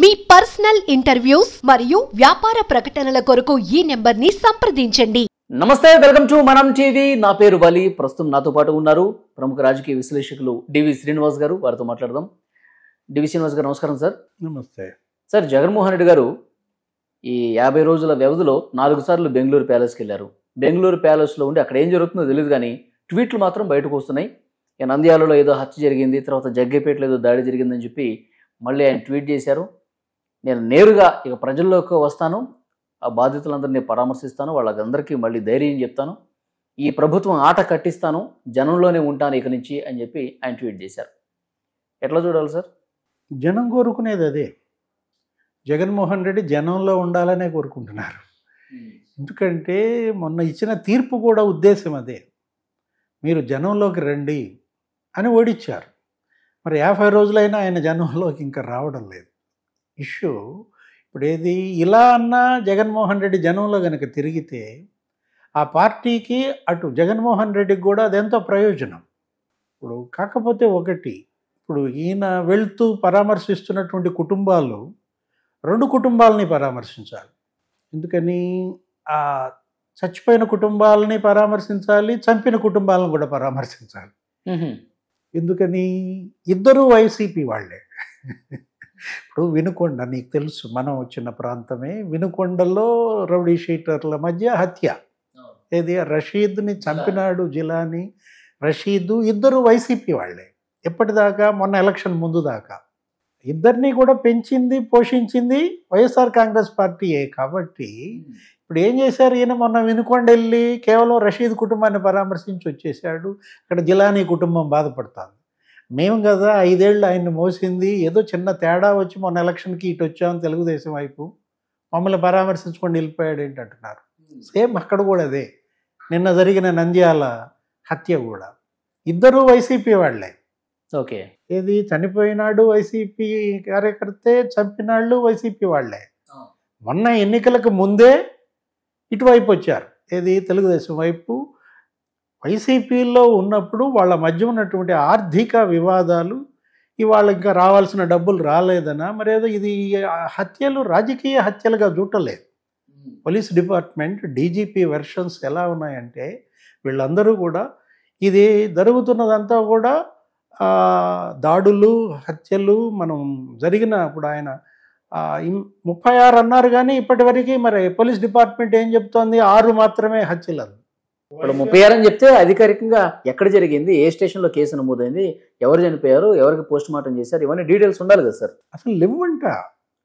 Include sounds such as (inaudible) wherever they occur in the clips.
మీ personal interviews మరియు వ్యాపార ప్రకటనల కొరకు ఈ నెంబర్ని సంప్రదించండి నమస్తే వెల్కమ్ టు మనం టీవీ నా పేరు బలి ప్రస్తుతం నాతో పాటు ఉన్నారు ప్రముఖ రాజకీయ విశ్లేషకులు డివి శ్రీనివాస్ గారు వారితో మాట్లాడదాం డివి శ్రీనివాస్ గారు నమస్కారం సార్ నమస్తే సార్ జగన్మోహన్ రెడ్డి గారు ఈ యాభై రోజుల వ్యవధిలో నాలుగు సార్లు బెంగళూరు ప్యాలెస్కి వెళ్ళారు బెంగళూరు ప్యాలెస్లో ఉండి అక్కడ ఏం జరుగుతుందో తెలియదు కానీ ట్వీట్లు మాత్రం బయటకు వస్తున్నాయి ఈ నంద్యాలలో ఏదో హత్య జరిగింది తర్వాత జగ్గేపేటలో ఏదో దాడి జరిగిందని చెప్పి మళ్ళీ ఆయన ట్వీట్ చేశారు నేను నేరుగా ఇక ప్రజల్లోకి వస్తాను ఆ బాధితులందరినీ పరామర్శిస్తాను వాళ్ళందరికీ మళ్ళీ ధైర్యం చెప్తాను ఈ ప్రభుత్వం ఆట కట్టిస్తాను జనంలోనే ఉంటాను ఇక నుంచి అని చెప్పి ఆయన ట్వీట్ చేశారు ఎట్లా చూడాలి సార్ జనం కోరుకునేది అదే జగన్మోహన్ రెడ్డి జనంలో ఉండాలనే కోరుకుంటున్నారు hmm. ఎందుకంటే మొన్న ఇచ్చిన తీర్పు కూడా ఉద్దేశం అదే మీరు జనంలోకి రండి అని ఓడిచ్చారు మరి యాభై రోజులైనా ఆయన జనంలోకి ఇంకా రావడం లేదు ఇష్యూ ఇప్పుడు ఏది ఇలా అన్నా జగన్మోహన్ రెడ్డి జనంలో కనుక తిరిగితే ఆ పార్టీకి అటు జగన్మోహన్ రెడ్డికి కూడా అదెంతో ప్రయోజనం ఇప్పుడు కాకపోతే ఒకటి ఇప్పుడు ఈయన వెళ్తూ పరామర్శిస్తున్నటువంటి కుటుంబాలు రెండు కుటుంబాలని పరామర్శించాలి ఎందుకని ఆ చచ్చిపోయిన కుటుంబాలని పరామర్శించాలి చంపిన కుటుంబాలను కూడా పరామర్శించాలి ఎందుకని ఇద్దరూ వైసీపీ వాళ్ళే ఇప్పుడు వినుకొండ నీకు తెలుసు మనం వచ్చిన ప్రాంతమే వినుకొండలో రౌడీ షీటర్ల మధ్య హత్య ఏది రషీద్ని చంపినాడు జిలాని రషీదు ఇద్దరు వైసీపీ వాళ్ళే ఎప్పటిదాకా మొన్న ఎలక్షన్ ముందు దాకా ఇద్దరినీ కూడా పెంచింది పోషించింది వైఎస్ఆర్ కాంగ్రెస్ పార్టీయే కాబట్టి ఇప్పుడు ఏం చేశారు ఈయన మొన్న వినుకొండ వెళ్ళి కేవలం రషీద్ కుటుంబాన్ని పరామర్శించి వచ్చేసాడు అక్కడ జిలానీ కుటుంబం బాధపడుతుంది మేము కదా ఐదేళ్ళు ఆయన్ని మోసింది ఏదో చిన్న తేడా వచ్చి మొన్న ఎలక్షన్కి ఇటు వచ్చాం తెలుగుదేశం వైపు మమ్మల్ని పరామర్శించుకొని వెళ్ళిపోయాడు ఏంటంటున్నారు సేమ్ అక్కడ కూడా అదే నిన్న జరిగిన నంద్యాల హత్య కూడా ఇద్దరూ వైసీపీ వాళ్ళే ఓకే ఏది చనిపోయినాడు వైసీపీ కార్యకర్తే చంపినాళ్ళు వైసీపీ వాళ్ళే మొన్న ఎన్నికలకు ముందే ఇటువైపు వచ్చారు ఏది తెలుగుదేశం వైపు వైసీపీలో ఉన్నప్పుడు వాళ్ళ మధ్య ఉన్నటువంటి ఆర్థిక వివాదాలు ఇవాళ ఇంకా రావాల్సిన డబ్బులు రాలేదనా ఏదో ఇది హత్యలు రాజకీయ హత్యలుగా చూడలేదు పోలీస్ డిపార్ట్మెంట్ డీజీపీ వెర్షన్స్ ఎలా ఉన్నాయంటే వీళ్ళందరూ కూడా ఇది జరుగుతున్నదంతా కూడా దాడులు హత్యలు మనం జరిగిన అప్పుడు ఆయన ముప్పై ఆరు అన్నారు కానీ ఇప్పటివరకు మరి పోలీస్ డిపార్ట్మెంట్ ఏం చెప్తోంది ఆరు మాత్రమే హత్యలు ఇప్పుడు ముప్పై ఆరు అని చెప్తే అధికారికంగా ఎక్కడ జరిగింది ఏ స్టేషన్లో కేసు నమోదైంది ఎవరు చనిపోయారు ఎవరికి పోస్ట్ మార్టం చేశారు ఇవన్నీ డీటెయిల్స్ ఉండాలి కదా సార్ అసలు లేవంట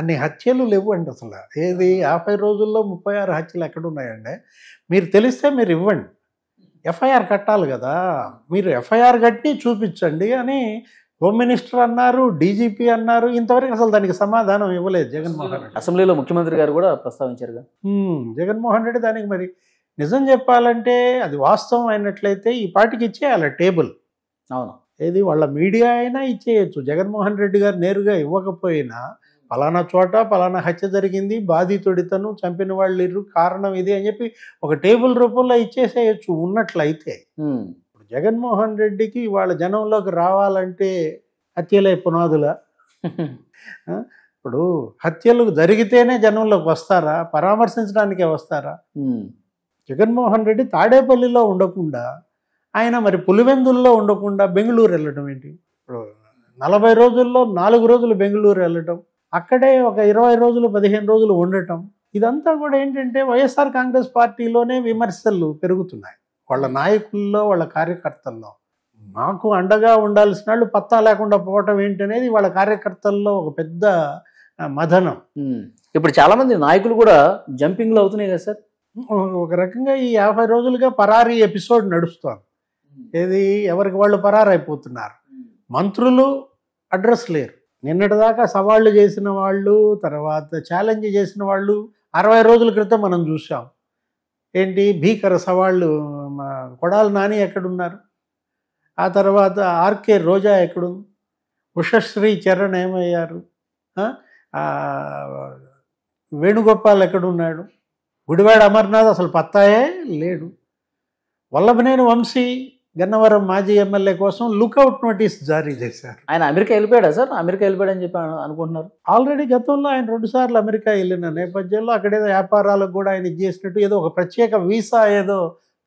అన్ని హత్యలు లేవు అంట అసలు ఏది యాభై రోజుల్లో ముప్పై ఆరు హత్యలు ఎక్కడ ఉన్నాయండి మీరు తెలిస్తే మీరు ఇవ్వండి ఎఫ్ఐఆర్ కట్టాలి కదా మీరు ఎఫ్ఐఆర్ కట్టి చూపించండి అని హోమ్ మినిస్టర్ అన్నారు డీజీపీ అన్నారు ఇంతవరకు అసలు దానికి సమాధానం ఇవ్వలేదు జగన్మోహన్ రెడ్డి అసెంబ్లీలో ముఖ్యమంత్రి గారు కూడా ప్రస్తావించారు జగన్మోహన్ రెడ్డి దానికి మరి నిజం చెప్పాలంటే అది వాస్తవం అయినట్లయితే ఈ పాటికి ఇచ్చేయాలి టేబుల్ అవును ఏది వాళ్ళ మీడియా అయినా ఇచ్చేయచ్చు జగన్మోహన్ రెడ్డి గారు నేరుగా ఇవ్వకపోయినా పలానా చోట పలానా హత్య జరిగింది బాధితుడితను చంపిన వాళ్ళు ఇరు కారణం ఇది అని చెప్పి ఒక టేబుల్ రూపంలో ఇచ్చేసేయచ్చు ఉన్నట్లయితే ఇప్పుడు జగన్మోహన్ రెడ్డికి వాళ్ళ జనంలోకి రావాలంటే హత్యలే పునాదుల ఇప్పుడు హత్యలు జరిగితేనే జనంలోకి వస్తారా పరామర్శించడానికే వస్తారా జగన్మోహన్ రెడ్డి తాడేపల్లిలో ఉండకుండా ఆయన మరి పులివెందుల్లో ఉండకుండా బెంగళూరు వెళ్ళటం ఏంటి ఇప్పుడు నలభై రోజుల్లో నాలుగు రోజులు బెంగళూరు వెళ్ళటం అక్కడే ఒక ఇరవై రోజులు పదిహేను రోజులు ఉండటం ఇదంతా కూడా ఏంటంటే వైఎస్ఆర్ కాంగ్రెస్ పార్టీలోనే విమర్శలు పెరుగుతున్నాయి వాళ్ళ నాయకుల్లో వాళ్ళ కార్యకర్తల్లో మాకు అండగా ఉండాల్సిన వాళ్ళు పత్తా లేకుండా పోవటం ఏంటనేది వాళ్ళ కార్యకర్తల్లో ఒక పెద్ద మథనం ఇప్పుడు చాలామంది నాయకులు కూడా జంపింగ్లు అవుతున్నాయి కదా సార్ ఒక రకంగా ఈ యాభై రోజులుగా పరారి ఎపిసోడ్ నడుస్తోంది ఏది ఎవరికి వాళ్ళు పరారైపోతున్నారు మంత్రులు అడ్రస్ లేరు నిన్నటిదాకా సవాళ్ళు చేసిన వాళ్ళు తర్వాత ఛాలెంజ్ చేసిన వాళ్ళు అరవై రోజుల క్రితం మనం చూసాం ఏంటి భీకర సవాళ్ళు కొడాలి నాని ఎక్కడున్నారు ఆ తర్వాత ఆర్కే రోజా ఎక్కడుంది ఉషశ్రీ చరణ్ ఏమయ్యారు వేణుగోపాల్ ఎక్కడున్నాడు గుడివాడ అమర్నాథ్ అసలు పత్తాయే లేడు వల్లభనేని వంశీ గన్నవరం మాజీ ఎమ్మెల్యే కోసం లుకౌట్ నోటీస్ జారీ చేశారు ఆయన అమెరికా వెళ్ళిపోయాడా సార్ అమెరికా వెళ్ళిపోయాడని చెప్పి అనుకుంటున్నారు ఆల్రెడీ గతంలో ఆయన రెండుసార్లు అమెరికా వెళ్ళిన నేపథ్యంలో అక్కడేదో వ్యాపారాలకు కూడా ఆయన చేసినట్టు ఏదో ఒక ప్రత్యేక వీసా ఏదో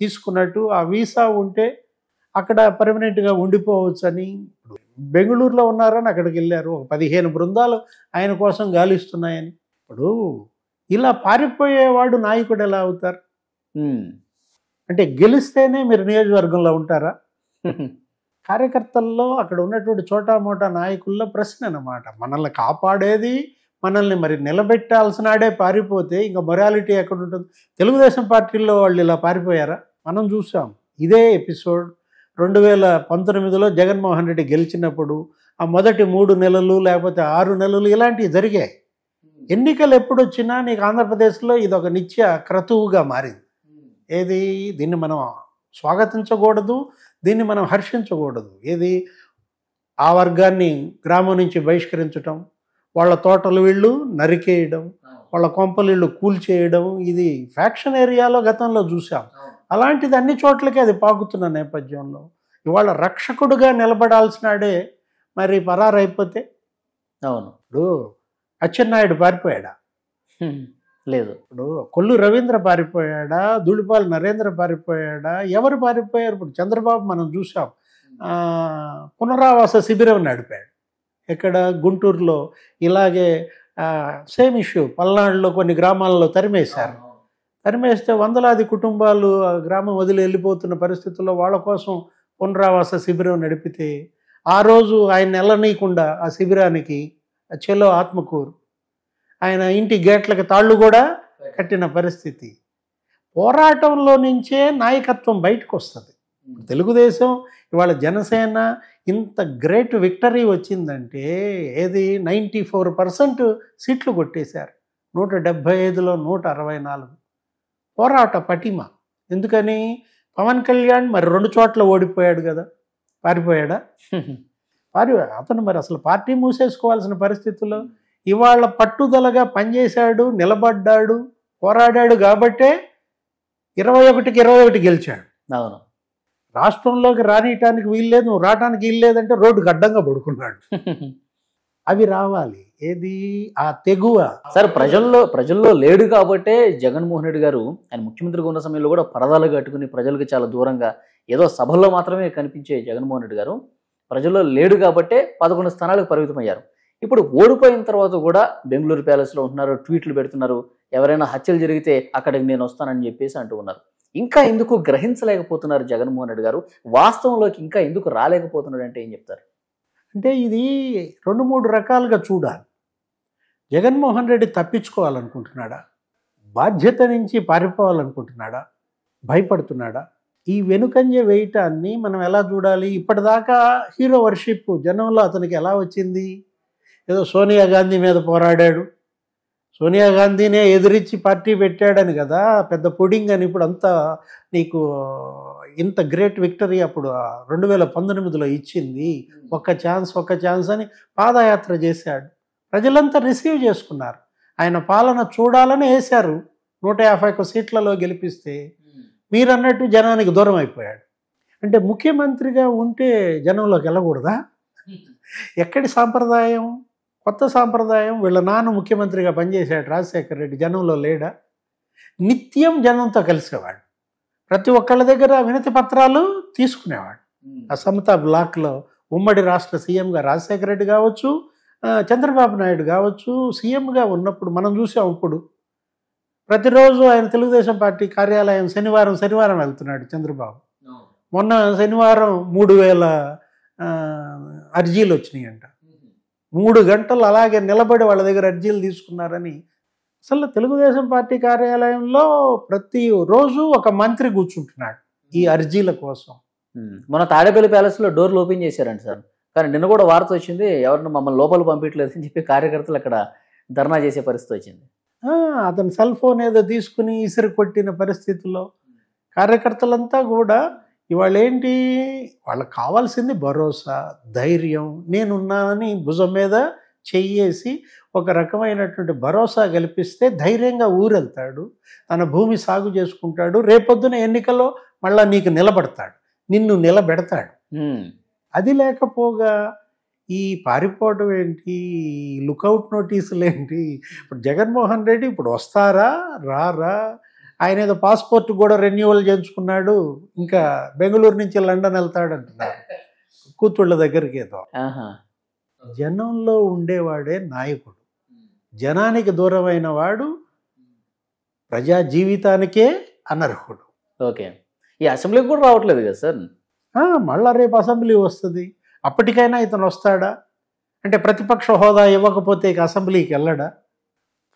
తీసుకున్నట్టు ఆ వీసా ఉంటే అక్కడ పర్మనెంట్గా ఉండిపోవచ్చని బెంగళూరులో ఉన్నారని అక్కడికి వెళ్ళారు ఒక పదిహేను బృందాలు ఆయన కోసం గాలిస్తున్నాయని ఇప్పుడు ఇలా పారిపోయేవాడు నాయకుడు ఎలా అవుతారు అంటే గెలిస్తేనే మీరు నియోజకవర్గంలో ఉంటారా కార్యకర్తల్లో అక్కడ ఉన్నటువంటి చోటా మోటా నాయకుల్లో ప్రశ్న అన్నమాట మనల్ని కాపాడేది మనల్ని మరి నిలబెట్టాల్సినాడే పారిపోతే ఇంకా మొరాలిటీ ఎక్కడ ఉంటుంది తెలుగుదేశం పార్టీల్లో వాళ్ళు ఇలా పారిపోయారా మనం చూసాం ఇదే ఎపిసోడ్ రెండు వేల పంతొమ్మిదిలో జగన్మోహన్ రెడ్డి గెలిచినప్పుడు ఆ మొదటి మూడు నెలలు లేకపోతే ఆరు నెలలు ఇలాంటివి జరిగాయి ఎన్నికలు ఎప్పుడు వచ్చినా నీకు ఆంధ్రప్రదేశ్లో ఇది ఒక నిత్య క్రతువుగా మారింది ఏది దీన్ని మనం స్వాగతించకూడదు దీన్ని మనం హర్షించకూడదు ఏది ఆ వర్గాన్ని గ్రామం నుంచి బహిష్కరించటం వాళ్ళ తోటలు వీళ్ళు నరికేయడం వాళ్ళ కొంపలు వీళ్ళు కూల్చేయడం ఇది ఫ్యాక్షన్ ఏరియాలో గతంలో చూసాం అలాంటిది అన్ని చోట్లకే అది పాకుతున్న నేపథ్యంలో ఇవాళ రక్షకుడుగా నిలబడాల్సినాడే మరి పరారైపోతే అవును ఇప్పుడు అచ్చెన్నాయుడు పారిపోయాడా లేదు ఇప్పుడు కొల్లు రవీంద్ర పారిపోయాడా దుళిపాల్ నరేంద్ర పారిపోయాడా ఎవరు పారిపోయారు ఇప్పుడు చంద్రబాబు మనం చూసాం పునరావాస శిబిరం నడిపాడు ఇక్కడ గుంటూరులో ఇలాగే సేమ్ ఇష్యూ పల్నాడులో కొన్ని గ్రామాల్లో తరిమేశారు తరిమేస్తే వందలాది కుటుంబాలు గ్రామం వదిలి వెళ్ళిపోతున్న పరిస్థితుల్లో వాళ్ళ కోసం పునరావాస శిబిరం నడిపితే ఆ రోజు ఆయన నెలనీయకుండా ఆ శిబిరానికి చెలో ఆత్మకూరు ఆయన ఇంటి గేట్లకు తాళ్ళు కూడా కట్టిన పరిస్థితి పోరాటంలో నుంచే నాయకత్వం బయటకు వస్తుంది hmm. తెలుగుదేశం ఇవాళ జనసేన ఇంత గ్రేట్ విక్టరీ వచ్చిందంటే ఏది నైంటీ ఫోర్ పర్సెంట్ సీట్లు కొట్టేశారు నూట డెబ్భై ఐదులో నూట అరవై నాలుగు పోరాట పటిమ ఎందుకని పవన్ కళ్యాణ్ మరి రెండు చోట్ల ఓడిపోయాడు కదా పారిపోయాడా (laughs) పారి అతను మరి అసలు పార్టీ మూసేసుకోవాల్సిన పరిస్థితుల్లో ఇవాళ పట్టుదలగా పనిచేశాడు నిలబడ్డాడు పోరాడాడు కాబట్టే ఇరవై ఒకటికి ఇరవై ఒకటి గెలిచాడు అవును రాష్ట్రంలోకి రానియటానికి వీల్లేదు నువ్వు రావటానికి వీల్లేదంటే రోడ్డు గడ్డంగా పడుకున్నాడు అవి రావాలి ఏది ఆ తెగువ సార్ ప్రజల్లో ప్రజల్లో లేడు కాబట్టే జగన్మోహన్ రెడ్డి గారు ఆయన ముఖ్యమంత్రిగా ఉన్న సమయంలో కూడా పరదాలు కట్టుకుని ప్రజలకు చాలా దూరంగా ఏదో సభల్లో మాత్రమే కనిపించే జగన్మోహన్ రెడ్డి గారు ప్రజల్లో లేడు కాబట్టే పదకొండు స్థానాలకు పరిమితమయ్యారు ఇప్పుడు ఓడిపోయిన తర్వాత కూడా బెంగళూరు ప్యాలెస్లో ఉంటున్నారు ట్వీట్లు పెడుతున్నారు ఎవరైనా హత్యలు జరిగితే అక్కడికి నేను వస్తానని చెప్పేసి అంటూ ఉన్నారు ఇంకా ఎందుకు గ్రహించలేకపోతున్నారు జగన్మోహన్ రెడ్డి గారు వాస్తవంలోకి ఇంకా ఎందుకు రాలేకపోతున్నాడు అంటే ఏం చెప్తారు అంటే ఇది రెండు మూడు రకాలుగా చూడాలి జగన్మోహన్ రెడ్డి తప్పించుకోవాలనుకుంటున్నాడా బాధ్యత నుంచి పారిపోవాలనుకుంటున్నాడా భయపడుతున్నాడా ఈ వెనుకంజ వేయటాన్ని మనం ఎలా చూడాలి ఇప్పటిదాకా హీరో వర్షిప్ జనంలో అతనికి ఎలా వచ్చింది ఏదో సోనియా గాంధీ మీద పోరాడాడు సోనియా గాంధీనే ఎదిరించి పార్టీ పెట్టాడని కదా పెద్ద పుడింగ్ అని ఇప్పుడు అంత నీకు ఇంత గ్రేట్ విక్టరీ అప్పుడు రెండు వేల పంతొమ్మిదిలో ఇచ్చింది ఒక్క ఛాన్స్ ఒక్క ఛాన్స్ అని పాదయాత్ర చేశాడు ప్రజలంతా రిసీవ్ చేసుకున్నారు ఆయన పాలన చూడాలని వేశారు నూట యాభై ఒక్క సీట్లలో గెలిపిస్తే మీరు అన్నట్టు జనానికి దూరం అయిపోయాడు అంటే ముఖ్యమంత్రిగా ఉంటే జనంలోకి వెళ్ళకూడదా ఎక్కడి సాంప్రదాయం కొత్త సాంప్రదాయం వీళ్ళ నాన్న ముఖ్యమంత్రిగా పనిచేశాడు రాజశేఖర రెడ్డి జనంలో లేడా నిత్యం జనంతో కలిసేవాడు ప్రతి ఒక్కళ్ళ దగ్గర వినతి పత్రాలు తీసుకునేవాడు సమత బ్లాక్లో ఉమ్మడి రాష్ట్ర సీఎంగా రాజశేఖర రెడ్డి కావచ్చు చంద్రబాబు నాయుడు కావచ్చు సీఎంగా ఉన్నప్పుడు మనం చూసాం ఇప్పుడు ప్రతిరోజు ఆయన తెలుగుదేశం పార్టీ కార్యాలయం శనివారం శనివారం వెళ్తున్నాడు చంద్రబాబు మొన్న శనివారం మూడు వేల అర్జీలు వచ్చినాయంట మూడు గంటలు అలాగే నిలబడి వాళ్ళ దగ్గర అర్జీలు తీసుకున్నారని అసలు తెలుగుదేశం పార్టీ కార్యాలయంలో ప్రతి రోజు ఒక మంత్రి కూర్చుంటున్నాడు ఈ అర్జీల కోసం మన తాడేపల్లి ప్యాలెస్లో డోర్లు ఓపెన్ చేశారండి సార్ కానీ నిన్న కూడా వార్త వచ్చింది ఎవరిని మమ్మల్ని లోపల పంపించలేదు అని చెప్పి కార్యకర్తలు అక్కడ ధర్నా చేసే పరిస్థితి వచ్చింది అతను సెల్ ఫోన్ ఏదో తీసుకుని ఇసురు కొట్టిన పరిస్థితుల్లో కార్యకర్తలంతా కూడా ఇవాళ ఏంటి వాళ్ళకి కావాల్సింది భరోసా ధైర్యం నేనున్నానని భుజం మీద చెయ్యేసి ఒక రకమైనటువంటి భరోసా కల్పిస్తే ధైర్యంగా ఊరెళ్తాడు తన భూమి సాగు చేసుకుంటాడు రేపొద్దున ఎన్నికలో మళ్ళీ నీకు నిలబడతాడు నిన్ను నిలబెడతాడు అది లేకపోగా ఈ పారిపోవటం ఏంటి లుకౌట్ నోటీసులు ఏంటి ఇప్పుడు జగన్మోహన్ రెడ్డి ఇప్పుడు వస్తారా రారా ఆయన ఏదో పాస్పోర్ట్ కూడా రెన్యువల్ చేయించుకున్నాడు ఇంకా బెంగళూరు నుంచి లండన్ వెళ్తాడు అంటున్నారు కూతుళ్ళ దగ్గరికి ఏదో జనంలో ఉండేవాడే నాయకుడు జనానికి దూరమైన వాడు ప్రజా జీవితానికే అనర్హుడు ఓకే ఈ అసెంబ్లీకి కూడా రావట్లేదు కదా సార్ మళ్ళా రేపు అసెంబ్లీ వస్తుంది అప్పటికైనా ఇతను వస్తాడా అంటే ప్రతిపక్ష హోదా ఇవ్వకపోతే ఇక అసెంబ్లీకి వెళ్ళడా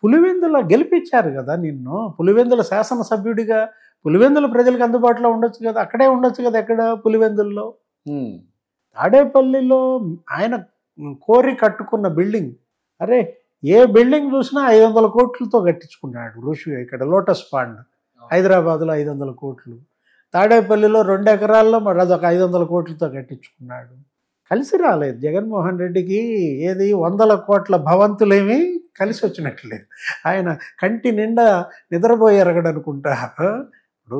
పులివెందుల గెలిపించారు కదా నిన్ను పులివెందుల శాసనసభ్యుడిగా పులివెందుల ప్రజలకు అందుబాటులో ఉండొచ్చు కదా అక్కడే ఉండొచ్చు కదా ఎక్కడ పులివెందుల్లో తాడేపల్లిలో ఆయన కోరి కట్టుకున్న బిల్డింగ్ అరే ఏ బిల్డింగ్ చూసినా ఐదు వందల కోట్లతో కట్టించుకున్నాడు ఋషి ఇక్కడ లోటస్ పాండ్ హైదరాబాద్లో ఐదు వందల కోట్లు తాడేపల్లిలో రెండు ఎకరాల్లో మరి అదొక ఐదు వందల కోట్లతో కట్టించుకున్నాడు కలిసి రాలేదు జగన్మోహన్ రెడ్డికి ఏది వందల కోట్ల భవంతులేమీ కలిసి వచ్చినట్లేదు ఆయన కంటి నిండా నిద్రపోయి ఎరగడనుకుంటా ఇప్పుడు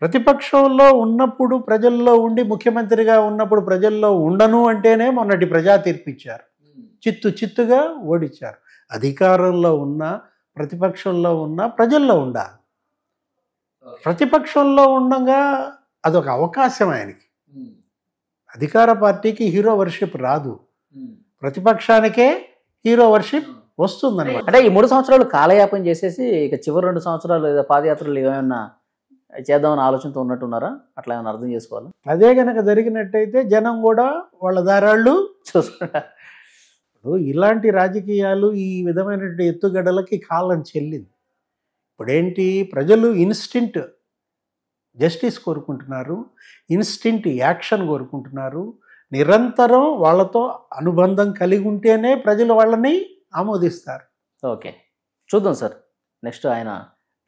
ప్రతిపక్షంలో ఉన్నప్పుడు ప్రజల్లో ఉండి ముఖ్యమంత్రిగా ఉన్నప్పుడు ప్రజల్లో ఉండను అంటేనే మొన్నటి ప్రజా తీర్పిచ్చారు చిత్తు చిత్తుగా ఓడిచ్చారు అధికారంలో ఉన్న ప్రతిపక్షంలో ఉన్న ప్రజల్లో ఉండాలి ప్రతిపక్షంలో ఉండగా అదొక అవకాశం ఆయనకి అధికార పార్టీకి హీరో వర్షిప్ రాదు ప్రతిపక్షానికే హీరో వర్షిప్ వస్తుందన్నమాట అంటే ఈ మూడు సంవత్సరాలు కాలయాపం చేసేసి ఇక చివరి రెండు సంవత్సరాలు పాదయాత్రలు ఏమైనా చేద్దామని ఆలోచనతో ఉన్నట్టున్నారా అట్లా ఏమైనా అర్థం చేసుకోవాలి అదే కనుక జరిగినట్టయితే జనం కూడా వాళ్ళ దారాళ్ళు చూసుకుంటారు ఇలాంటి రాజకీయాలు ఈ విధమైనటువంటి ఎత్తుగడలకి కాలం చెల్లింది ఇప్పుడేంటి ప్రజలు ఇన్స్టింట్ జస్టిస్ కోరుకుంటున్నారు ఇన్స్టింట్ యాక్షన్ కోరుకుంటున్నారు నిరంతరం వాళ్ళతో అనుబంధం కలిగి ఉంటేనే ప్రజలు వాళ్ళని ఆమోదిస్తారు ఓకే చూద్దాం సార్ నెక్స్ట్ ఆయన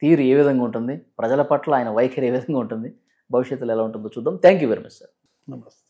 తీరు ఏ విధంగా ఉంటుంది ప్రజల పట్ల ఆయన వైఖరి ఏ విధంగా ఉంటుంది భవిష్యత్తులో ఎలా ఉంటుందో చూద్దాం thank you very much sir నమస్తే